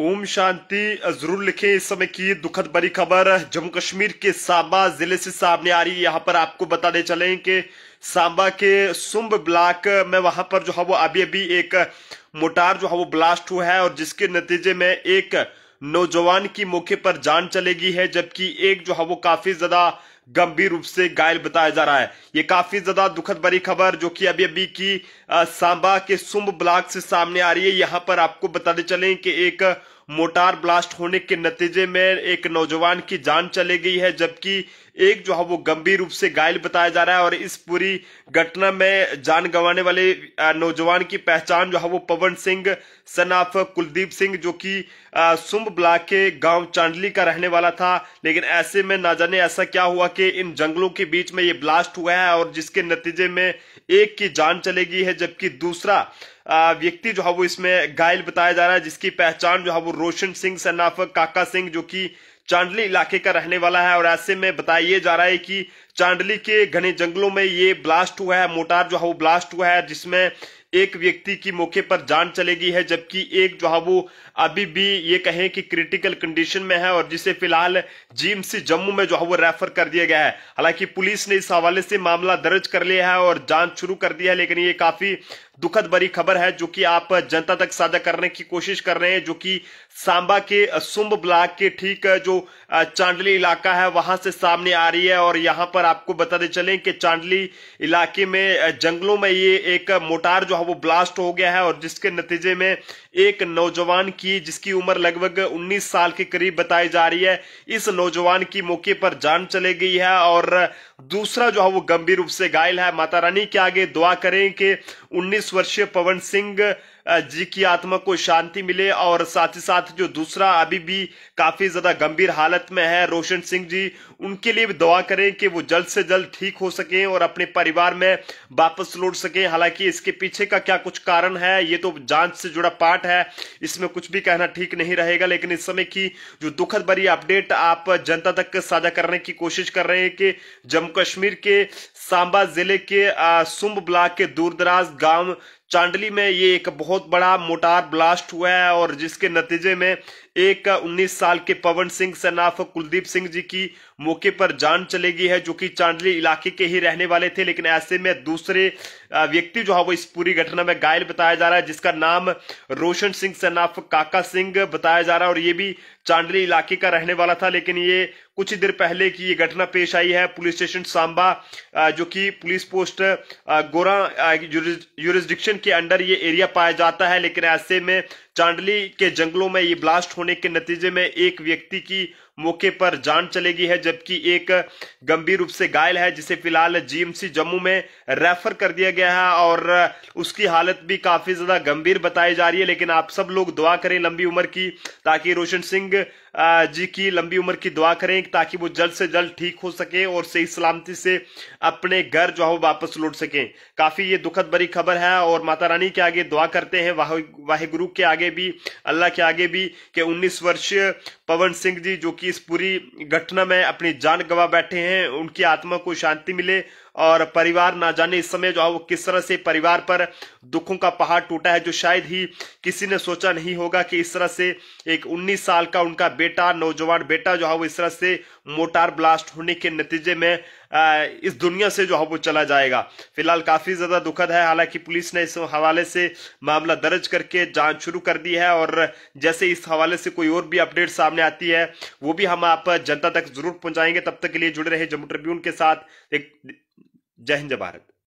ओम शांति जरूर लिखे इस समय की दुखद बड़ी खबर जम्मू कश्मीर के सांबा जिले से सामने आ रही है यहाँ पर आपको बताने चले कि सांबा के सुम्ब ब्लॉक में वहां पर जो है वो अभी अभी एक मोटार जो है वो ब्लास्ट हुआ है और जिसके नतीजे में एक नौजवान की मौके पर जान चलेगी है जबकि एक जो है वो काफी ज्यादा गंभीर रूप से घायल बताया जा रहा है ये काफी ज्यादा दुखद भरी खबर जो कि अभी अभी की आ, सांबा के सुम्ब ब्लॉक से सामने आ रही है यहां पर आपको बताते चले कि एक मोटार ब्लास्ट होने के नतीजे में एक नौजवान की जान चली गई है जबकि एक जो है वो गंभीर रूप से घायल बताया जा रहा है और इस पूरी घटना में जान गंवाने वाले नौजवान की पहचान जो है वो पवन सिंह सन ऑफ कुलदीप सिंह जो कि सुम्ब ब्लॉक के गांव चांडली का रहने वाला था लेकिन ऐसे में ना जाने ऐसा क्या हुआ कि इन जंगलों के बीच में ये ब्लास्ट हुआ है और जिसके नतीजे में एक की जान चले गई है जबकि दूसरा व्यक्ति जो है वो इसमें घायल बताया जा रहा है जिसकी पहचान जो है वो रोशन सिंह सनाफ काका सिंह जो कि चांडली इलाके का रहने वाला है और ऐसे में बताइए जा रहा है कि चांडली के घने जंगलों में ये ब्लास्ट हुआ है मोटार जो है वो ब्लास्ट हुआ है जिसमें एक व्यक्ति की मौके पर जान चले गई है जबकि एक जो है वो अभी भी ये कहें कि क्रिटिकल कंडीशन में है और जिसे फिलहाल जीएमसी जम्मू में जो है वो रेफर कर दिया गया है हालांकि पुलिस ने इस हवाले से मामला दर्ज कर लिया है और जांच शुरू कर दी है लेकिन ये काफी दुखद भरी खबर है जो कि आप जनता तक साझा करने की कोशिश कर रहे हैं जो कि सांबा के सुम्ब ब्लॉक के ठीक जो चांडली इलाका है वहां से सामने आ रही है और यहां पर आपको बताते चलें कि चांडली इलाके में जंगलों में ये एक मोटार जो है वो ब्लास्ट हो गया है और जिसके नतीजे में एक नौजवान की जिसकी उम्र लगभग 19 साल के करीब बताई जा रही है इस नौजवान की मौके पर जान चले गई है और दूसरा जो है वो गंभीर रूप से घायल है माता रानी के आगे दुआ करें कि 19 वर्षीय पवन सिंह जी की आत्मा को शांति मिले और साथ ही साथ जो दूसरा अभी भी काफी ज्यादा गंभीर हालत में है रोशन सिंह जी उनके लिए भी दुआ करें कि वो जल्द से जल्द ठीक हो सके और अपने परिवार में वापस लौट सके हालांकि इसके पीछे का क्या कुछ कारण है ये तो जांच से जुड़ा पार्ट है इसमें कुछ भी कहना ठीक नहीं रहेगा लेकिन इस समय की जो दुखद भरी अपडेट आप जनता तक साझा करने की कोशिश कर रहे हैं कि जम्मू कश्मीर के सांबा जिले के सुम्ब ब्लॉक के दूरदराज गांव चांडली में ये एक बहुत बड़ा मोटार ब्लास्ट हुआ है और जिसके नतीजे में एक 19 साल के पवन सिंह सनाफ कुलदीप सिंह जी की मौके पर जान चले गई है जो कि चांडली इलाके के ही रहने वाले थे लेकिन ऐसे में दूसरे व्यक्ति जो है वो इस पूरी घटना में घायल बताया जा रहा है जिसका नाम रोशन सिंह सनाफ काका सिंह बताया जा रहा है और ये भी चांदली इलाके का रहने वाला था लेकिन ये कुछ ही देर पहले की ये घटना पेश आई है पुलिस स्टेशन सांबा जो कि पुलिस पोस्ट गोरा यूरिस्डिक्शन के अंडर ये एरिया पाया जाता है लेकिन ऐसे में चांडली के जंगलों में ये ब्लास्ट होने के नतीजे में एक व्यक्ति की मौके पर जान चलेगी है जबकि एक गंभीर रूप से घायल है जिसे फिलहाल जीएमसी जम्मू में रेफर कर दिया गया है और उसकी हालत भी काफी ज्यादा गंभीर बताई जा रही है लेकिन आप सब लोग दुआ करें लंबी उम्र की ताकि रोशन सिंह जी की लंबी उम्र की दुआ करें ताकि वो जल्द से जल्द ठीक हो सके और सही सलामती से अपने घर जो है वापस लौट सके काफी ये दुखद भरी खबर है और माता रानी के आगे दुआ करते हैं वाहिगुरु के आगे भी अल्लाह के आगे भी कि 19 वर्षीय पवन सिंह जी जो कि इस पूरी घटना में अपनी जान गंवा बैठे हैं उनकी आत्मा को शांति मिले और परिवार ना जाने इस समय जो है वो किस तरह से परिवार पर दुखों का पहाड़ टूटा है जो शायद ही किसी ने सोचा नहीं होगा कि इस तरह से एक 19 साल का उनका बेटा नौजवान बेटा जो है वो इस तरह से मोटार ब्लास्ट होने के नतीजे में इस दुनिया से जो है वो चला जाएगा फिलहाल काफी ज्यादा दुखद है हालांकि पुलिस ने इस हवाले से मामला दर्ज करके जांच शुरू कर दी है और जैसे इस हवाले से कोई और भी अपडेट सामने आती है वो भी हम आप जनता तक जरूर पहुंचाएंगे तब तक के लिए जुड़े रहे जम्मू ट्रिब्यून के साथ एक जय हिंद जय भारत